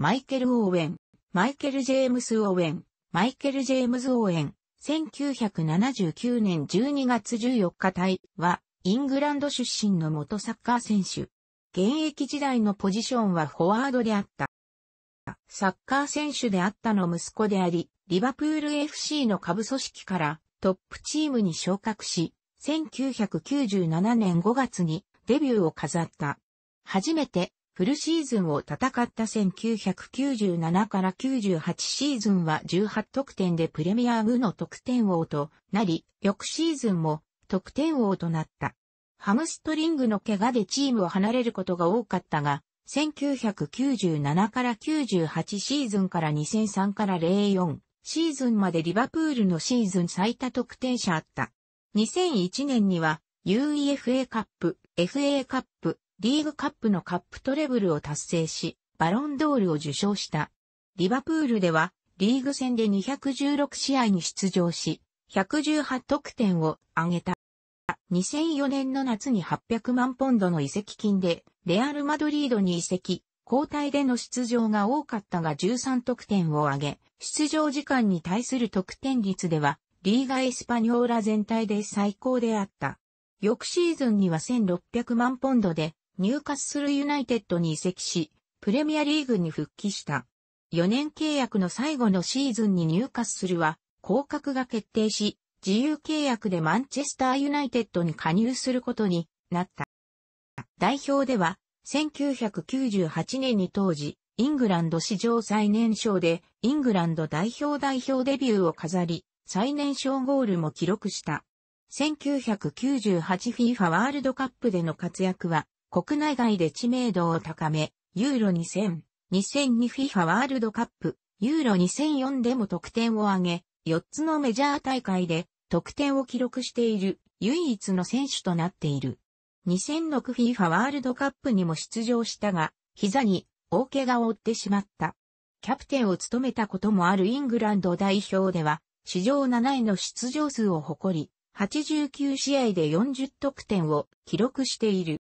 マイケル・オーウェン、マイケル・ジェームス・オーウェン、マイケル・ジェームズ・オーウェン、1979年12月14日隊は、イングランド出身の元サッカー選手。現役時代のポジションはフォワードであった。サッカー選手であったの息子であり、リバプール FC の下部組織からトップチームに昇格し、1997年5月にデビューを飾った。初めてフルシーズンを戦った1997から98シーズンは18得点でプレミアムの得点王となり、翌シーズンも得点王となった。ハムストリングの怪我でチームを離れることが多かったが、1997から98シーズンから2003から04シーズンまでリバプールのシーズン最多得点者あった。2001年には UEFA カップ、FA カップ、リーグカップのカップトレブルを達成し、バロンドールを受賞した。リバプールでは、リーグ戦で216試合に出場し、118得点を挙げた。2004年の夏に800万ポンドの移籍金で、レアル・マドリードに移籍、交代での出場が多かったが13得点を挙げ、出場時間に対する得点率では、リーガ・エスパニョーラ全体で最高であった。翌シーズンには1600万ポンドで、入荷するユナイテッドに移籍し、プレミアリーグに復帰した。4年契約の最後のシーズンに入荷するは、降格が決定し、自由契約でマンチェスターユナイテッドに加入することになった。代表では、1998年に当時、イングランド史上最年少で、イングランド代表代表デビューを飾り、最年少ゴールも記録した。1998FIFA ワールドカップでの活躍は、国内外で知名度を高め、ユーロ2000、2002 FIFA ワールドカップ、ユーロ2004でも得点を挙げ、4つのメジャー大会で得点を記録している唯一の選手となっている。2006 FIFA ワールドカップにも出場したが、膝に大怪我を負ってしまった。キャプテンを務めたこともあるイングランド代表では、史上7位の出場数を誇り、89試合で40得点を記録している。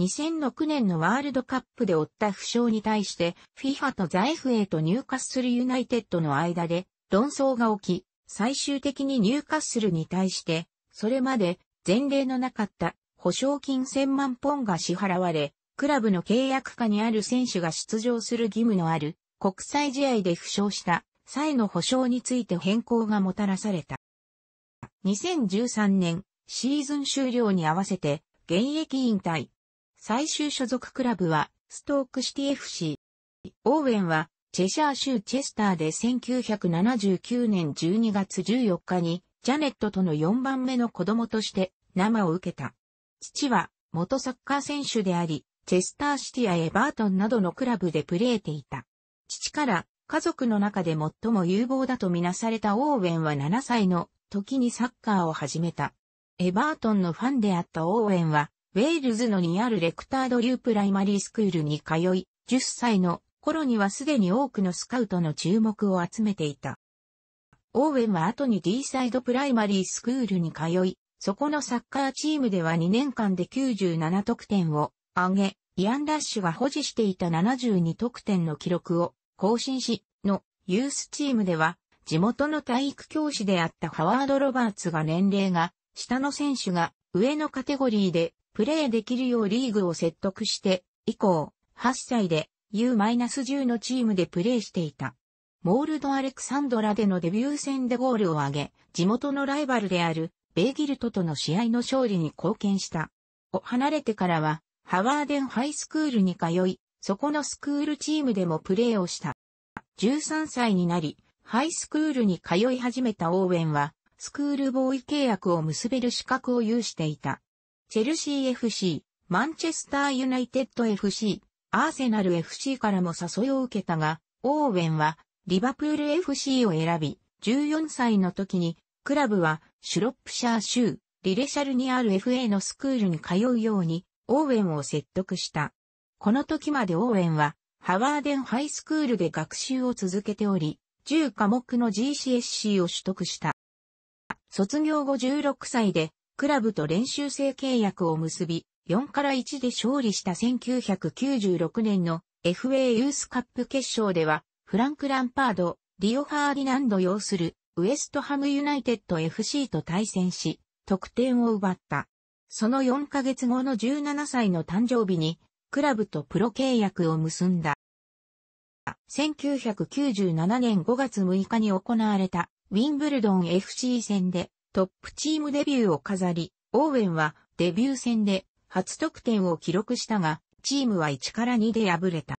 2006年のワールドカップで負った負傷に対して、FIFA と財布へと入荷するユナイテッドの間で論争が起き、最終的に入荷するに対して、それまで前例のなかった保証金1000万ポンが支払われ、クラブの契約下にある選手が出場する義務のある国際試合で負傷した際の保証について変更がもたらされた。2013年シーズン終了に合わせて現役引退、最終所属クラブは、ストークシティ FC。オーウェンは、チェシャー州チェスターで1979年12月14日に、ジャネットとの4番目の子供として生を受けた。父は元サッカー選手であり、チェスターシティやエバートンなどのクラブでプレーていた。父から家族の中で最も有望だとみなされたオーウェンは7歳の時にサッカーを始めた。エバートンのファンであったオーウェンはウェールズのにあるレクタードリュープライマリースクールに通い、10歳の頃にはすでに多くのスカウトの注目を集めていた。オーウェンは後に D サイドプライマリースクールに通い、そこのサッカーチームでは2年間で97得点を上げ、イアン・ラッシュが保持していた72得点の記録を更新し、のユースチームでは、地元の体育教師であったハワード・ロバーツが年齢が、下の選手が上のカテゴリーでプレーできるようリーグを説得して、以降、8歳で U-10 のチームでプレーしていた。モールド・アレクサンドラでのデビュー戦でゴールを挙げ、地元のライバルであるベーギルトとの試合の勝利に貢献した。を離れてからは、ハワーデンハイスクールに通い、そこのスクールチームでもプレーをした。13歳になり、ハイスクールに通い始めたオーウェンは、スクールボーイ契約を結べる資格を有していた。チェルシー FC、マンチェスターユナイテッド FC、アーセナル FC からも誘いを受けたが、オーウェンはリバプール FC を選び、14歳の時にクラブはシュロップシャー州、リレシャルにある FA のスクールに通うように、オーウェンを説得した。この時までオーウェンは、ハワーデンハイスクールで学習を続けており、10科目の GCSC を取得した。卒業後16歳でクラブと練習生契約を結び、4から1で勝利した1996年の FA ユースカップ決勝では、フランク・ランパード、リオ・ファーディナンド擁するウエストハムユナイテッド FC と対戦し、得点を奪った。その4ヶ月後の17歳の誕生日に、クラブとプロ契約を結んだ。1997年5月6日に行われたウィンブルドン FC 戦でトップチームデビューを飾り、オーウェンはデビュー戦で初得点を記録したが、チームは1から2で敗れた。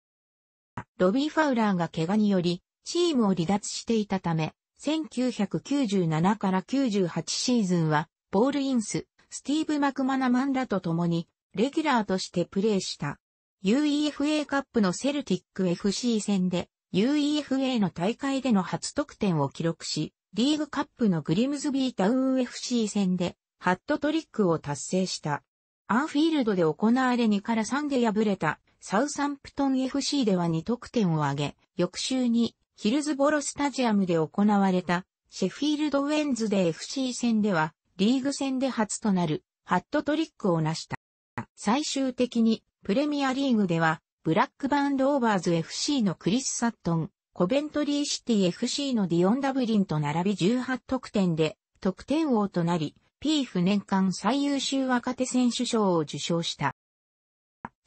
ロビー・ファウラーが怪我により、チームを離脱していたため、1997から98シーズンは、ボールインス、スティーブ・マクマナマンらと共に、レギュラーとしてプレーした。UEFA カップのセルティック FC 戦で、UEFA の大会での初得点を記録し、リーグカップのグリムズビータウン FC 戦で、ハットトリックを達成した。アンフィールドで行われ2から3で敗れた、サウサンプトン FC では2得点を挙げ、翌週に、ヒルズボロスタジアムで行われた、シェフィールドウェンズで FC 戦では、リーグ戦で初となる、ハットトリックを成した。最終的に、プレミアリーグでは、ブラックバンドオーバーズ FC のクリス・サットン、コベントリーシティ FC のディオン・ダブリンと並び18得点で得点王となり、ピーフ年間最優秀若手選手賞を受賞した。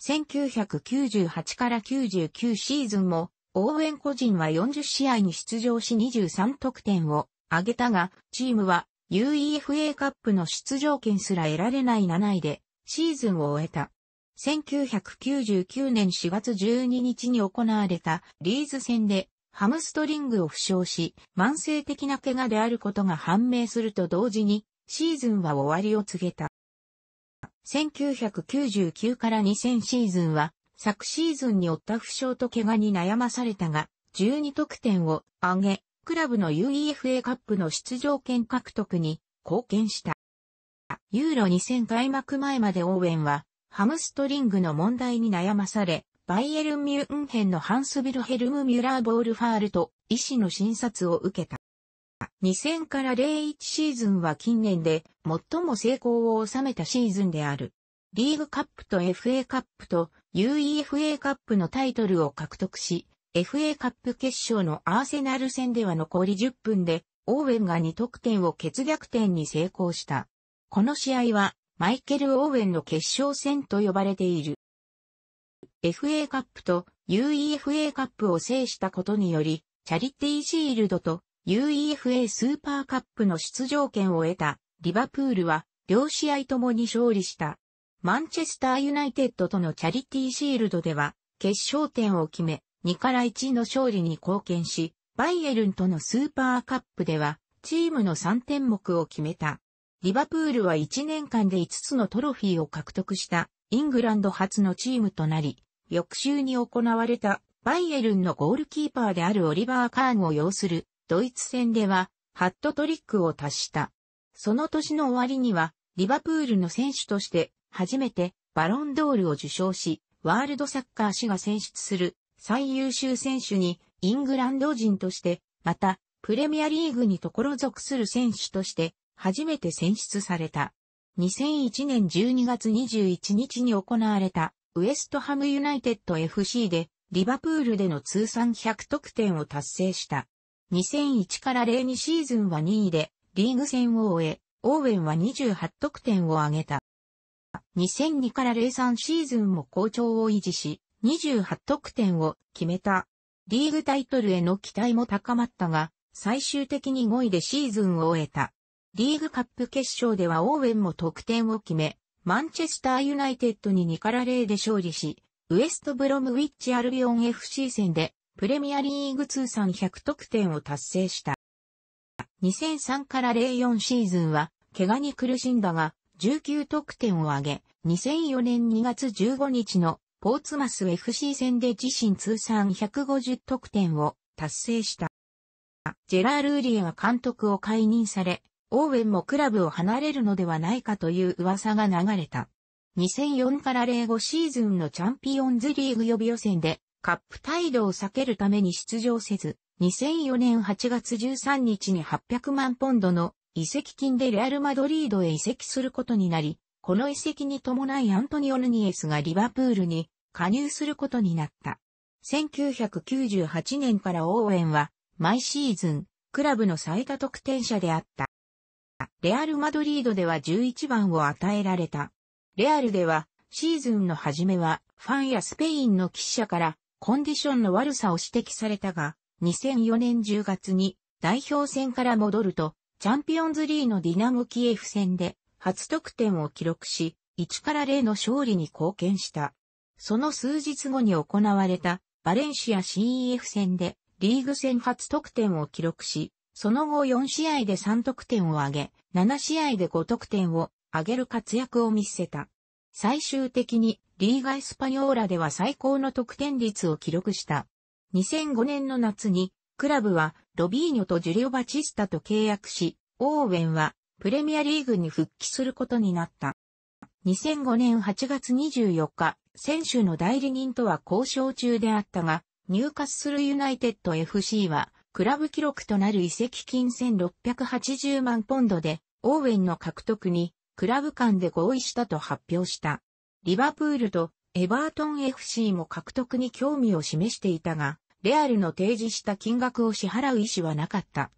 1998から99シーズンも、応援個人は40試合に出場し23得点を挙げたが、チームは UEFA カップの出場権すら得られない7位でシーズンを終えた。1999年4月12日に行われたリーズ戦でハムストリングを負傷し、慢性的な怪我であることが判明すると同時に、シーズンは終わりを告げた。1999から2000シーズンは、昨シーズンに負った負傷と怪我に悩まされたが、12得点を挙げ、クラブの UEFA カップの出場権獲得に貢献した。ユーロ2000開幕前までオーウェンは、ハムストリングの問題に悩まされ、バイエルン・ミュンヘンのハンス・ビルヘルム・ミュラー・ボールファールと医師の診察を受けた。2000から01シーズンは近年で最も成功を収めたシーズンである。リーグカップと FA カップと UEFA カップのタイトルを獲得し、FA カップ決勝のアーセナル戦では残り10分で、オーウェンが2得点を決逆点に成功した。この試合は、マイケル・オーウェンの決勝戦と呼ばれている。FA カップと UEFA カップを制したことにより、チャリティーシールドと UEFA スーパーカップの出場権を得たリバプールは両試合ともに勝利した。マンチェスターユナイテッドとのチャリティーシールドでは決勝点を決め2から1の勝利に貢献し、バイエルンとのスーパーカップではチームの3点目を決めた。リバプールは1年間で5つのトロフィーを獲得したイングランド初のチームとなり、翌週に行われたバイエルンのゴールキーパーであるオリバー・カーンを擁するドイツ戦ではハットトリックを達した。その年の終わりにはリバプールの選手として初めてバロンドールを受賞し、ワールドサッカー氏が選出する最優秀選手にイングランド人として、またプレミアリーグにところ属する選手として初めて選出された。2001年12月21日に行われたウエストハムユナイテッド FC で、リバプールでの通算100得点を達成した。2001から02シーズンは2位で、リーグ戦を終え、オーウェンは28得点を挙げた。2002から03シーズンも好調を維持し、28得点を決めた。リーグタイトルへの期待も高まったが、最終的に5位でシーズンを終えた。リーグカップ決勝ではオーウェンも得点を決め、マンチェスターユナイテッドに2から0で勝利し、ウエストブロムウィッチアルビオン FC 戦でプレミアリーグ通算100得点を達成した。2003から04シーズンは怪我に苦しんだが19得点を挙げ、2004年2月15日のポーツマス FC 戦で自身通算150得点を達成した。ジェラール・ーリエは監督を解任され、オーウェンもクラブを離れるのではないかという噂が流れた。2004から05シーズンのチャンピオンズリーグ予備予選でカップ態度を避けるために出場せず、2004年8月13日に800万ポンドの移籍金でレアル・マドリードへ移籍することになり、この移籍に伴いアントニオ・ヌニエスがリバプールに加入することになった。1998年からオーウェンは毎シーズンクラブの最多得点者であった。レアル・マドリードでは11番を与えられた。レアルでは、シーズンの初めは、ファンやスペインの記者から、コンディションの悪さを指摘されたが、2004年10月に、代表戦から戻ると、チャンピオンズリーのディナモキエフ戦で、初得点を記録し、1から0の勝利に貢献した。その数日後に行われた、バレンシア CEF 戦で、リーグ戦初得点を記録し、その後4試合で3得点を挙げ、7試合で5得点を挙げる活躍を見せた。最終的にリーガ・エスパニョーラでは最高の得点率を記録した。2005年の夏にクラブはロビーニョとジュリオ・バチスタと契約し、オーウェンはプレミアリーグに復帰することになった。2005年8月24日、選手の代理人とは交渉中であったが、入荷するユナイテッド FC はクラブ記録となる遺跡金1680万ポンドで、オーウェンの獲得に、クラブ間で合意したと発表した。リバプールとエバートン FC も獲得に興味を示していたが、レアルの提示した金額を支払う意思はなかった。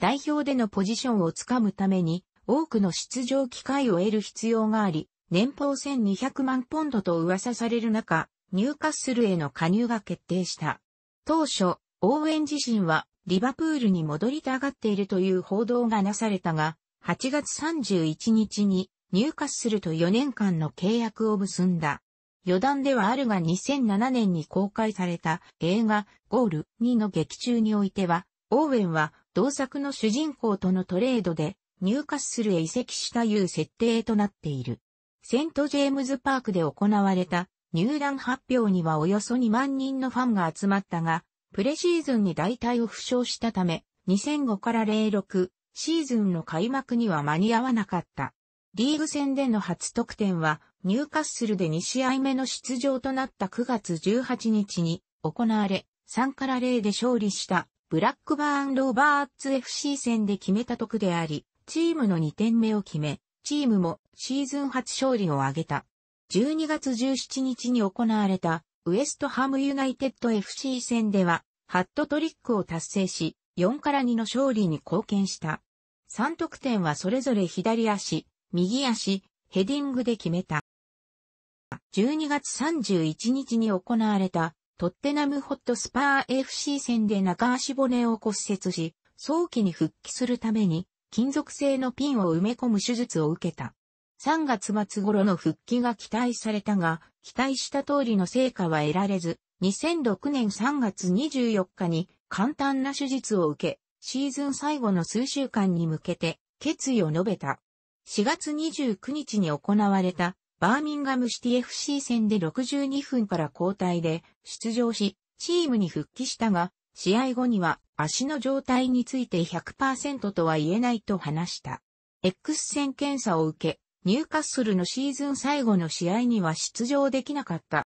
代表でのポジションをつかむために、多くの出場機会を得る必要があり、年俸1200万ポンドと噂される中、入荷するへの加入が決定した。当初、オーウェン自身はリバプールに戻りたがっているという報道がなされたが、8月31日に入荷すると4年間の契約を結んだ。余談ではあるが2007年に公開された映画ゴール2の劇中においては、オーウェンは同作の主人公とのトレードで入荷するへ移籍したいう設定となっている。セントジェームズパークで行われた入団発表にはおよそ2万人のファンが集まったが、プレシーズンに大体を負傷したため、2005から06シーズンの開幕には間に合わなかった。リーグ戦での初得点は、ニューカッスルで2試合目の出場となった9月18日に行われ、3から0で勝利したブラックバーンローバーツ FC 戦で決めた得であり、チームの2点目を決め、チームもシーズン初勝利を挙げた。12月17日に行われたウエストハムユナイテッド FC 戦では、ハットトリックを達成し、4から2の勝利に貢献した。3得点はそれぞれ左足、右足、ヘディングで決めた。12月31日に行われた、トッテナムホットスパー FC 戦で中足骨を骨折し、早期に復帰するために、金属製のピンを埋め込む手術を受けた。3月末頃の復帰が期待されたが、期待した通りの成果は得られず、2006年3月24日に簡単な手術を受け、シーズン最後の数週間に向けて決意を述べた。4月29日に行われたバーミンガムシティ FC 戦で62分から交代で出場し、チームに復帰したが、試合後には足の状態について100%とは言えないと話した。X 線検査を受け、ニューカッスルのシーズン最後の試合には出場できなかった。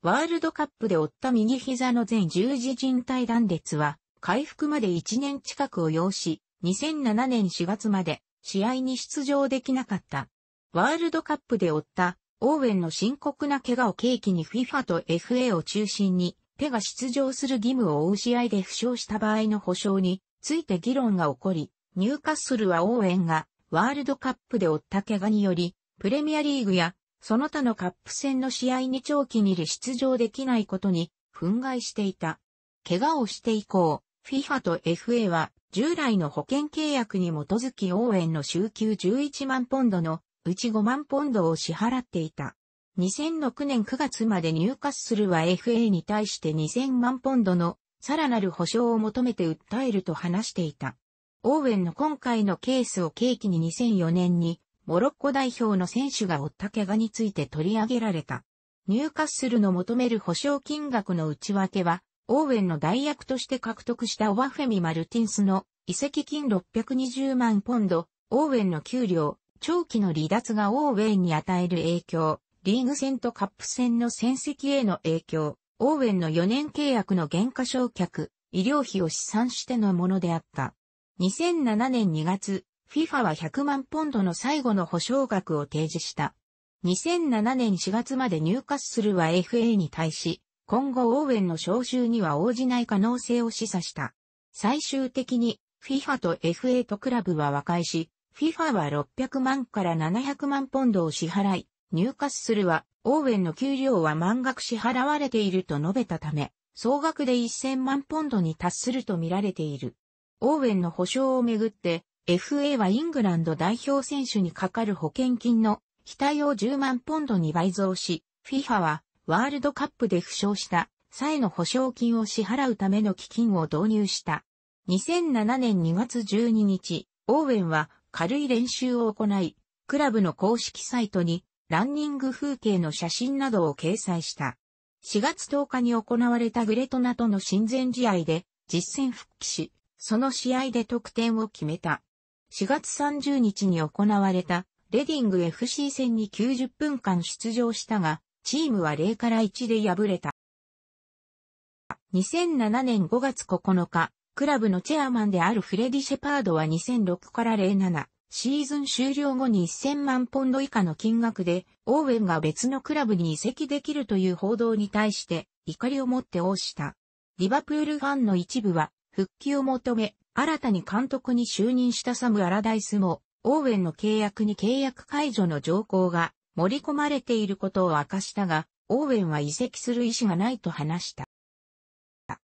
ワールドカップで負った右膝の全十字靭帯断裂は、回復まで1年近くを要し、2007年4月まで試合に出場できなかった。ワールドカップで負ったオーウェンの深刻な怪我を契機に FIFA と FA を中心に、手が出場する義務を負う試合で負傷した場合の保障について議論が起こり、ニューカッスルはオーウェンがワールドカップで負った怪我により、プレミアリーグやその他のカップ戦の試合に長期に出場できないことに憤慨していた。怪我をして以降、FIFA と FA は従来の保険契約に基づき応援の週休11万ポンドのうち5万ポンドを支払っていた。2006年9月まで入荷するは FA に対して2000万ポンドのさらなる保証を求めて訴えると話していた。オーウェンの今回のケースを契機に2004年に、モロッコ代表の選手が負った怪我について取り上げられた。入荷するの求める保証金額の内訳は、オーウェンの代役として獲得したオバフェミ・マルティンスの移籍金620万ポンド、オーウェンの給料、長期の離脱がオーウェンに与える影響、リーグ戦とカップ戦の戦績への影響、オーウェンの4年契約の減価償却、医療費を試算してのものであった。2007年2月、FIFA は100万ポンドの最後の保証額を提示した。2007年4月まで入荷するは FA に対し、今後オーウェンの招集には応じない可能性を示唆した。最終的に FIFA と FA とクラブは和解し、FIFA は600万から700万ポンドを支払い、入荷するは、オーウェンの給料は満額支払われていると述べたため、総額で1000万ポンドに達すると見られている。オーウェンの保証をめぐって、FA はイングランド代表選手にかかる保険金の額を10万ポンドに倍増し、FIFA はワールドカップで負傷した際の保証金を支払うための基金を導入した。2007年2月12日、オーウェンは軽い練習を行い、クラブの公式サイトにランニング風景の写真などを掲載した。4月10日に行われたグレトナとの親善試合で実戦復帰し、その試合で得点を決めた。4月30日に行われたレディング FC 戦に90分間出場したが、チームは0から1で敗れた。2007年5月9日、クラブのチェアマンであるフレディ・シェパードは2006から07、シーズン終了後に1000万ポンド以下の金額で、オーウェンが別のクラブに移籍できるという報道に対して、怒りを持って応じた。リバプールファンの一部は、復帰を求め、新たに監督に就任したサム・アラダイスも、オーウェンの契約に契約解除の条項が盛り込まれていることを明かしたが、オーウェンは移籍する意思がないと話した。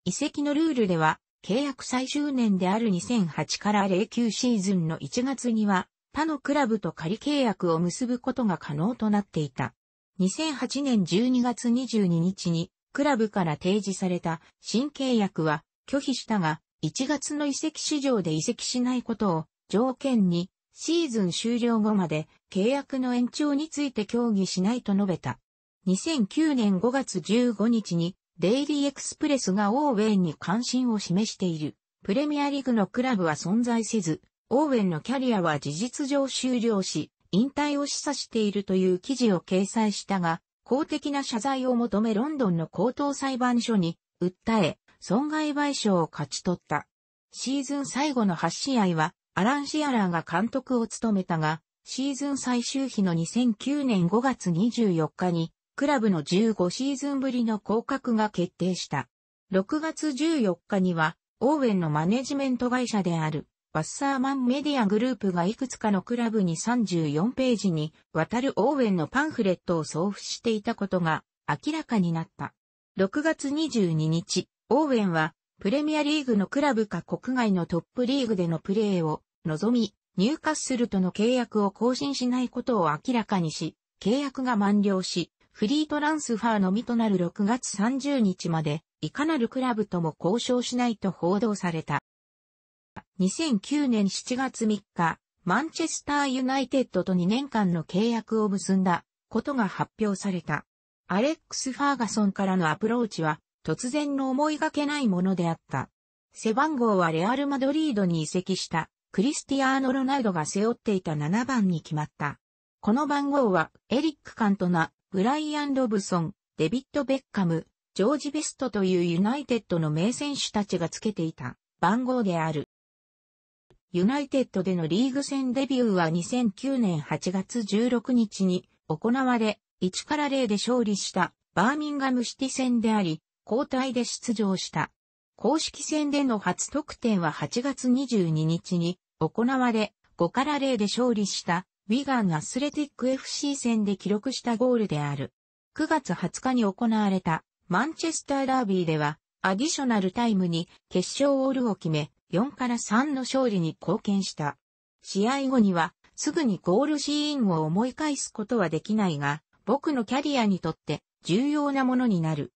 移籍のルールでは、契約最終年である2008から09シーズンの1月には、他のクラブと仮契約を結ぶことが可能となっていた。2008年12月22日に、クラブから提示された新契約は、拒否したが、1月の移籍市場で移籍しないことを条件に、シーズン終了後まで契約の延長について協議しないと述べた。2009年5月15日に、デイリーエクスプレスがオーウェンに関心を示している。プレミアリーグのクラブは存在せず、オーウェンのキャリアは事実上終了し、引退を示唆しているという記事を掲載したが、公的な謝罪を求めロンドンの高等裁判所に訴え、損害賠償を勝ち取った。シーズン最後の8試合は、アラン・シアラーが監督を務めたが、シーズン最終日の2009年5月24日に、クラブの15シーズンぶりの降格が決定した。6月14日には、オーウェンのマネジメント会社である、バッサーマンメディアグループがいくつかのクラブに34ページに渡るオーウェンのパンフレットを送付していたことが明らかになった。6月22日、オーウェンは、プレミアリーグのクラブか国外のトップリーグでのプレーを望み、入荷するとの契約を更新しないことを明らかにし、契約が満了し、フリートランスファーのみとなる6月30日まで、いかなるクラブとも交渉しないと報道された。2009年7月3日、マンチェスターユナイテッドと2年間の契約を結んだことが発表された。アレックス・ファーガソンからのアプローチは突然の思いがけないものであった。背番号はレアル・マドリードに移籍したクリスティアーノ・ロナウドが背負っていた7番に決まった。この番号はエリック・カントナ、ブライアン・ロブソン、デビッド・ベッカム、ジョージ・ベストというユナイテッドの名選手たちがつけていた番号である。ユナイテッドでのリーグ戦デビューは2009年8月16日に行われ、1から0で勝利したバーミンガムシティ戦であり、交代で出場した。公式戦での初得点は8月22日に行われ、5から0で勝利したウィガンアスレティック FC 戦で記録したゴールである。9月20日に行われたマンチェスターダービーではアディショナルタイムに決勝オールを決め4から3の勝利に貢献した。試合後にはすぐにゴールシーンを思い返すことはできないが僕のキャリアにとって重要なものになる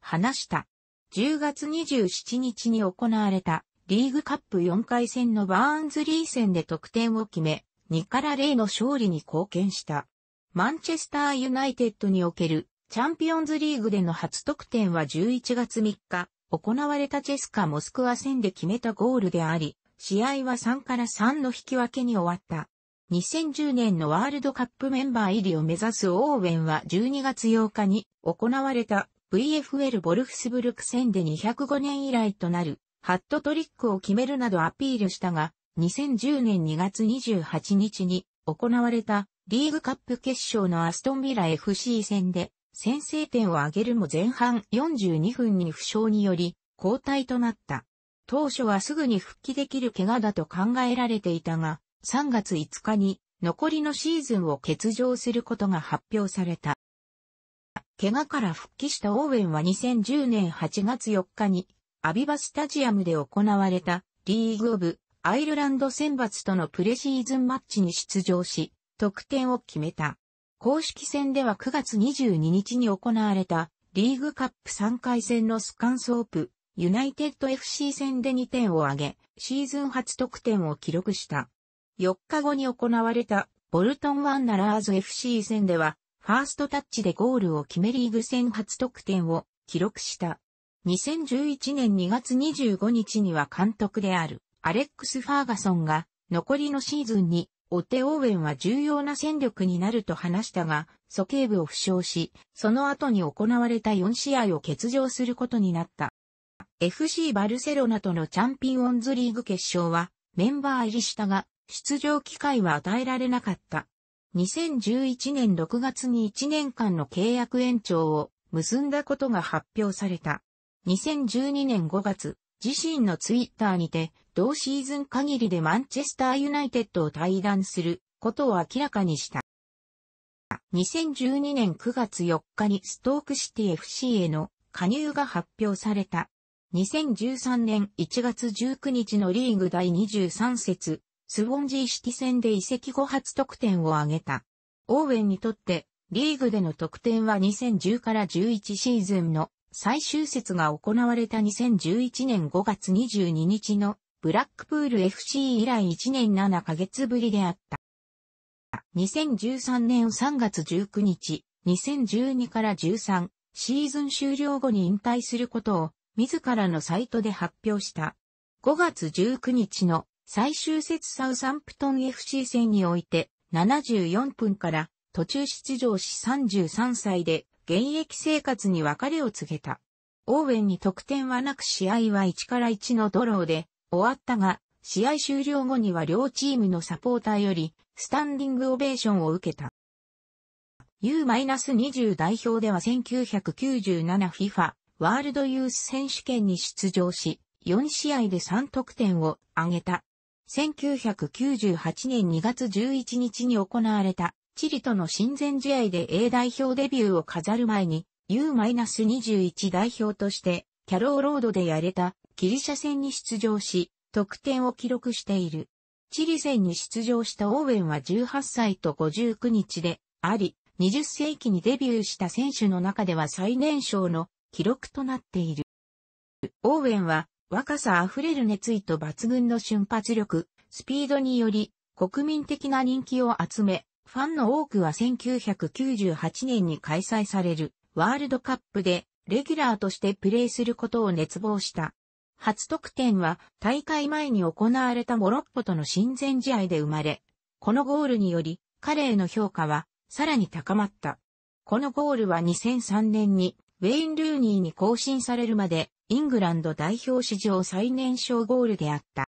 話した。10月27日に行われたリーグカップ4回戦のバーンズリー戦で得点を決め、2から0の勝利に貢献した。マンチェスターユナイテッドにおけるチャンピオンズリーグでの初得点は11月3日、行われたチェスカ・モスクワ戦で決めたゴールであり、試合は3から3の引き分けに終わった。2010年のワールドカップメンバー入りを目指すオーウェンは12月8日に行われた VFL ボルフスブルク戦で205年以来となるハットトリックを決めるなどアピールしたが、2010年2月28日に行われたリーグカップ決勝のアストンビラ FC 戦で先制点を挙げるも前半42分に負傷により交代となった。当初はすぐに復帰できる怪我だと考えられていたが、3月5日に残りのシーズンを欠場することが発表された。怪我から復帰したオーウェンは2010年8月4日に、アビバスタジアムで行われた、リーグオブ、アイルランド選抜とのプレシーズンマッチに出場し、得点を決めた。公式戦では9月22日に行われた、リーグカップ3回戦のスカンソープ、ユナイテッド FC 戦で2点を挙げ、シーズン初得点を記録した。4日後に行われた、ボルトンワンダラーズ FC 戦では、ファーストタッチでゴールを決めリーグ戦初得点を記録した。2011年2月25日には監督であるアレックス・ファーガソンが残りのシーズンにオテ・オーウェンは重要な戦力になると話したが、鼠径部を負傷し、その後に行われた4試合を欠場することになった。FC バルセロナとのチャンピオンズリーグ決勝はメンバー入りしたが、出場機会は与えられなかった。2011年6月に1年間の契約延長を結んだことが発表された。2012年5月、自身のツイッターにて、同シーズン限りでマンチェスターユナイテッドを退団することを明らかにした。2012年9月4日にストークシティ FC への加入が発表された。2013年1月19日のリーグ第23節スウォンジーシティ戦で移籍後初得点を挙げた。オーウェンにとって、リーグでの得点は2010から11シーズンの最終節が行われた2011年5月22日のブラックプール FC 以来1年7ヶ月ぶりであった。2013年3月19日、2012から13シーズン終了後に引退することを自らのサイトで発表した。5月19日の最終節サウサンプトン FC 戦において74分から途中出場し33歳で現役生活に別れを告げた。オーウェンに得点はなく試合は1から1のドローで終わったが、試合終了後には両チームのサポーターよりスタンディングオベーションを受けた。U-20 代表では 1997FIFA ワールドユース選手権に出場し、4試合で3得点を挙げた1998年2月11日に行われた、チリとの親善試合で A 代表デビューを飾る前に、U-21 代表として、キャローロードでやれた、ギリシャ戦に出場し、得点を記録している。チリ戦に出場したオーウェンは18歳と59日で、あり、20世紀にデビューした選手の中では最年少の記録となっている。オーウェンは若さ溢れる熱意と抜群の瞬発力、スピードにより、国民的な人気を集め、ファンの多くは1998年に開催されるワールドカップでレギュラーとしてプレーすることを熱望した。初得点は大会前に行われたモロッコとの親善試合で生まれ、このゴールにより彼への評価はさらに高まった。このゴールは2003年にウェイン・ルーニーに更新されるまでイングランド代表史上最年少ゴールであった。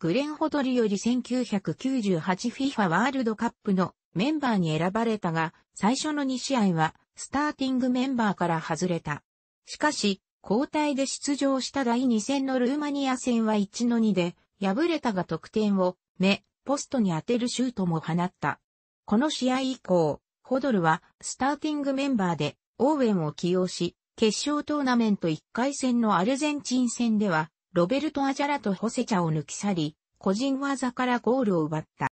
グレンホドリより 1998FIFA ワールドカップのメンバーに選ばれたが、最初の2試合はスターティングメンバーから外れた。しかし、交代で出場した第2戦のルーマニア戦は1の2で、敗れたが得点を目、ポストに当てるシュートも放った。この試合以降、ホドルはスターティングメンバーでオーウェンを起用し、決勝トーナメント1回戦のアルゼンチン戦では、ロベルト・アジャラとホセチャを抜き去り、個人技からゴールを奪った。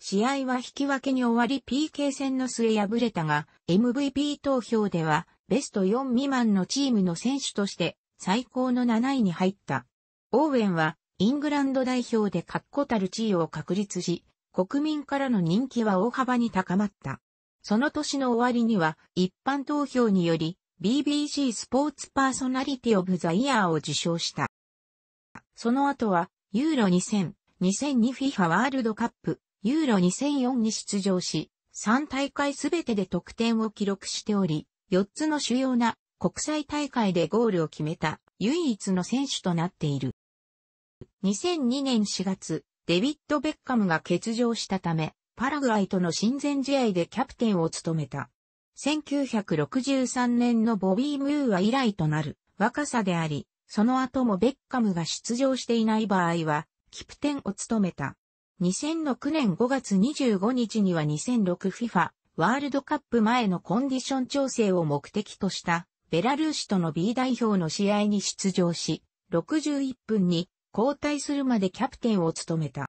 試合は引き分けに終わり PK 戦の末敗れたが、MVP 投票では、ベスト4未満のチームの選手として最高の7位に入った。オーウェンはイングランド代表で確固たる地位を確立し、国民からの人気は大幅に高まった。その年の終わりには一般投票により BBC スポーツパーソナリティオブザイヤーを受賞した。その後は、ユーロ2000、2002FIFA ワールドカップ、ユーロ2004に出場し、3大会すべてで得点を記録しており、4つの主要な国際大会でゴールを決めた唯一の選手となっている。2002年4月、デビッド・ベッカムが欠場したため、パラグアイとの親善試合でキャプテンを務めた。1963年のボビー・ムーア以来となる若さであり、その後もベッカムが出場していない場合は、キプテンを務めた。2006年5月25日には 2006FIFA ワールドカップ前のコンディション調整を目的としたベラルーシとの B 代表の試合に出場し、61分に交代するまでキャプテンを務めた。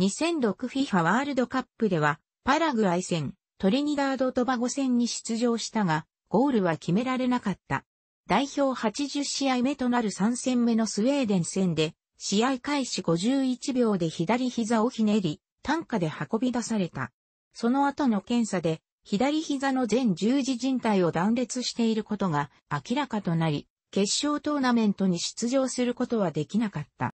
2006FIFA ワールドカップではパラグアイ戦、トリニダード・トバゴ戦に出場したが、ゴールは決められなかった。代表80試合目となる3戦目のスウェーデン戦で、試合開始51秒で左膝をひねり、単価で運び出された。その後の検査で、左膝の全十字靭帯を断裂していることが明らかとなり、決勝トーナメントに出場することはできなかった。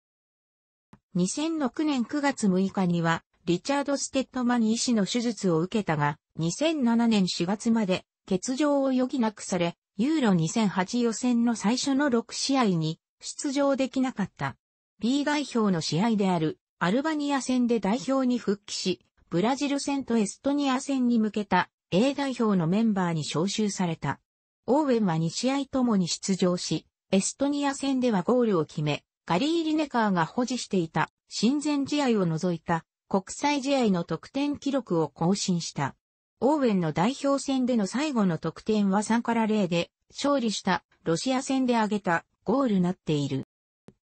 2006年9月6日には、リチャード・ステッドマン医師の手術を受けたが、2007年4月まで欠場を余儀なくされ、ユーロ2008予選の最初の6試合に出場できなかった。B 代表の試合であるアルバニア戦で代表に復帰し、ブラジル戦とエストニア戦に向けた A 代表のメンバーに招集された。オーウェンは2試合ともに出場し、エストニア戦ではゴールを決め、ガリー・リネカーが保持していた親善試合を除いた国際試合の得点記録を更新した。オーウェンの代表戦での最後の得点は3から0で勝利したロシア戦で挙げたゴールなっている。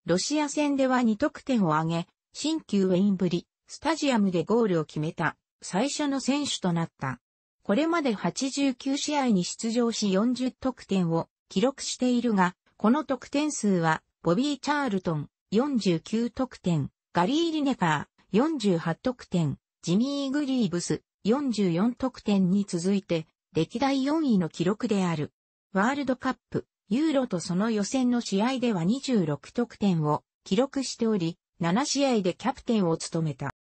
ロシア戦では2得点を挙げ、新旧ウェインブリ、スタジアムでゴールを決めた最初の選手となった。これまで89試合に出場し40得点を記録しているが、この得点数はボビー・チャールトン49得点、ガリー・リネカー、48得点、ジミー・グリーブス44得点に続いて、歴代4位の記録である。ワールドカップ、ユーロとその予選の試合では26得点を記録しており、7試合でキャプテンを務めた。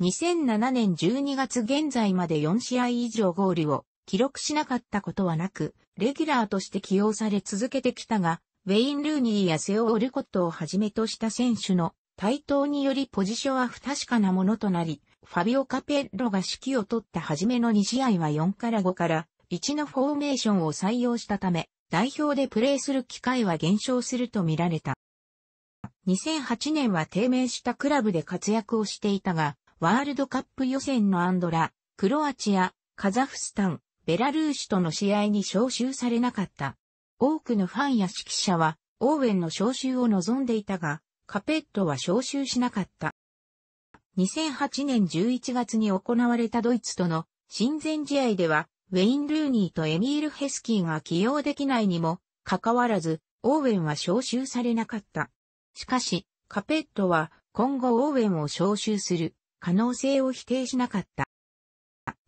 2007年12月現在まで4試合以上ゴールを記録しなかったことはなく、レギュラーとして起用され続けてきたが、ウェイン・ルーニーやセオ・オルコットをはじめとした選手の対等によりポジションは不確かなものとなり、ファビオ・カペッロが指揮を取った初めの2試合は4から5から1のフォーメーションを採用したため、代表でプレーする機会は減少すると見られた。2008年は低迷したクラブで活躍をしていたが、ワールドカップ予選のアンドラ、クロアチア、カザフスタン、ベラルーシとの試合に招集されなかった。多くのファンや指揮者は、オーウェンの招集を望んでいたが、カペットは招集しなかった。2008年11月に行われたドイツとの親善試合では、ウェイン・ルーニーとエミール・ヘスキーが起用できないにも、かかわらず、オーウェンは招集されなかった。しかし、カペットは今後オーウェンを招集する可能性を否定しなかった。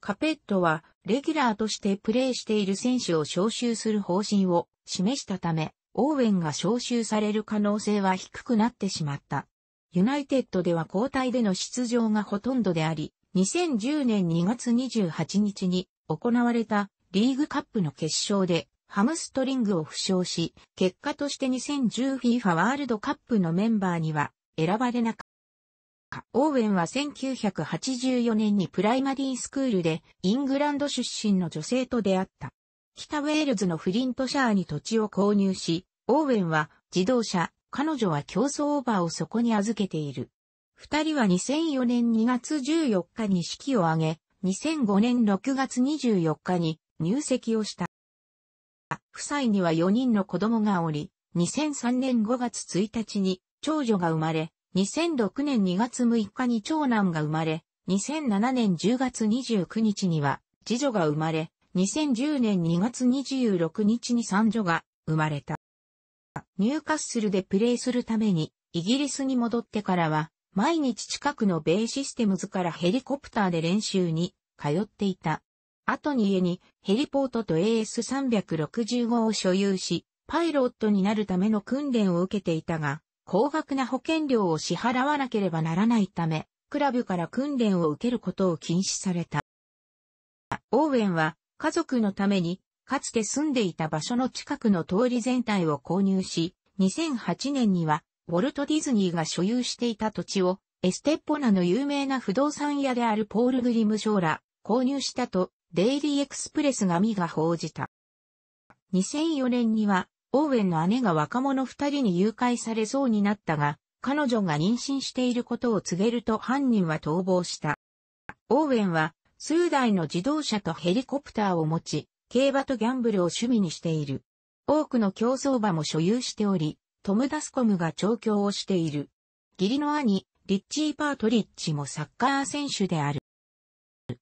カペットはレギュラーとしてプレーしている選手を招集する方針を示したため、オーウェンが招集される可能性は低くなってしまった。ユナイテッドでは交代での出場がほとんどであり、2010年2月28日に行われたリーグカップの決勝でハムストリングを負傷し、結果として 2010FIFA ワールドカップのメンバーには選ばれなかった。オーウェンは1984年にプライマリースクールでイングランド出身の女性と出会った。北ウェールズのフリントシャーに土地を購入し、オーウェンは自動車、彼女は競争オーバーをそこに預けている。二人は2004年2月14日に式を挙げ、2005年6月24日に入籍をした。夫妻には4人の子供がおり、2003年5月1日に長女が生まれ、2006年2月6日に長男が生まれ、2007年10月29日には次女が生まれ、2010年2月26日に三女が生まれた。ニューカッスルでプレーするために、イギリスに戻ってからは、毎日近くのベイシステムズからヘリコプターで練習に通っていた。後に家にヘリポートと AS365 を所有し、パイロットになるための訓練を受けていたが、高額な保険料を支払わなければならないため、クラブから訓練を受けることを禁止された。オーウェンは家族のために、かつて住んでいた場所の近くの通り全体を購入し、2008年には、ウォルト・ディズニーが所有していた土地を、エステッポナの有名な不動産屋であるポール・グリム・ショーラ、購入したと、デイリー・エクスプレスがが報じた。2004年には、オーウェンの姉が若者二人に誘拐されそうになったが、彼女が妊娠していることを告げると犯人は逃亡した。オーウェンは数台の自動車とヘリコプターを持ち、競馬とギャンブルを趣味にしている。多くの競走馬も所有しており、トム・ダスコムが調教をしている。義理の兄、リッチー・パートリッチもサッカー選手である。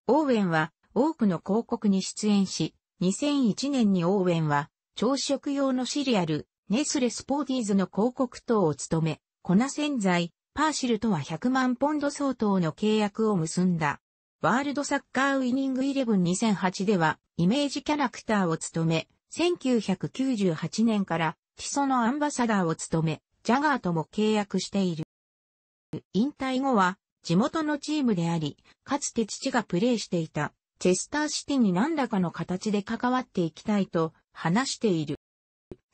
オーウェンは多くの広告に出演し、2001年にオーウェンは朝食用のシリアル、ネスレスポーティーズの広告等を務め、粉洗剤、パーシルとは100万ポンド相当の契約を結んだ。ワールドサッカーウィニングイレブン2008では、イメージキャラクターを務め、1998年からティソのアンバサダーを務め、ジャガーとも契約している。引退後は、地元のチームであり、かつて父がプレーしていた、チェスターシティに何らかの形で関わっていきたいと話している。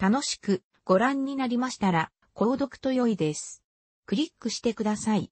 楽しくご覧になりましたら、購読と良いです。クリックしてください。